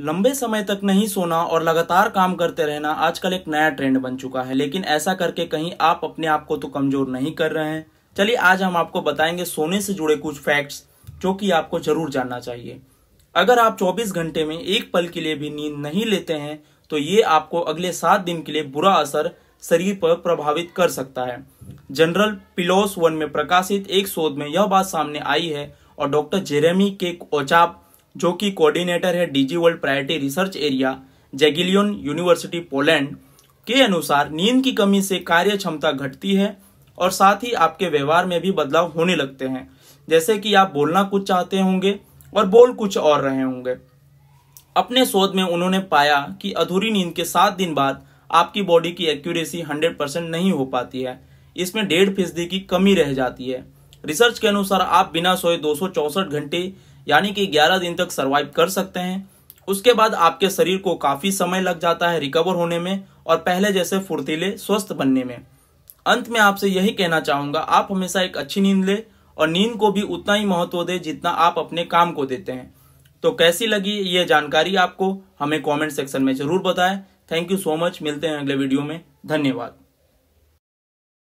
लंबे समय तक नहीं सोना और लगातार काम करते रहना आजकल एक नया ट्रेंड बन चुका है लेकिन ऐसा करके कहीं आप अपने आप को तो कमजोर नहीं कर रहे हैं चलिए आज हम आपको बताएंगे सोने से जुड़े कुछ फैक्ट्स जो कि आपको जरूर जानना चाहिए अगर आप 24 घंटे में एक पल के लिए भी नींद नहीं लेते हैं तो ये आपको अगले सात दिन के लिए बुरा असर शरीर पर प्रभावित कर सकता है जनरल पिलोस वन में प्रकाशित एक शोध में यह बात सामने आई है और डॉक्टर जेरेमी के ओचाप जो कि कोऑर्डिनेटर है डीजी world priority research area Jagiellonian University Poland के अनुसार नींद की कमी से कार्य क्षमता घटती है और साथ ही आपके व्यवहार में भी बदलाव होने लगते हैं जैसे कि आप बोलना कुछ चाहते होंगे और बोल कुछ और रहे होंगे अपने शोध में उन्होंने पाया कि अधूरी नींद के सात दिन बाद आपकी बॉडी की एक्यूरेसी हंड्रेड नहीं हो पाती है इसमें डेढ़ फीसदी की कमी रह जाती है रिसर्च के अनुसार आप बिना सोए दो घंटे यानी कि 11 दिन तक सर्वाइव कर सकते हैं उसके बाद आपके शरीर को काफ़ी समय लग जाता है रिकवर होने में और पहले जैसे फुर्तीले स्वस्थ बनने में अंत में आपसे यही कहना चाहूंगा आप हमेशा एक अच्छी नींद ले और नींद को भी उतना ही महत्व दे जितना आप अपने काम को देते हैं तो कैसी लगी ये जानकारी आपको हमें कमेंट सेक्शन में ज़रूर बताएं थैंक यू सो मच मिलते हैं अगले वीडियो में धन्यवाद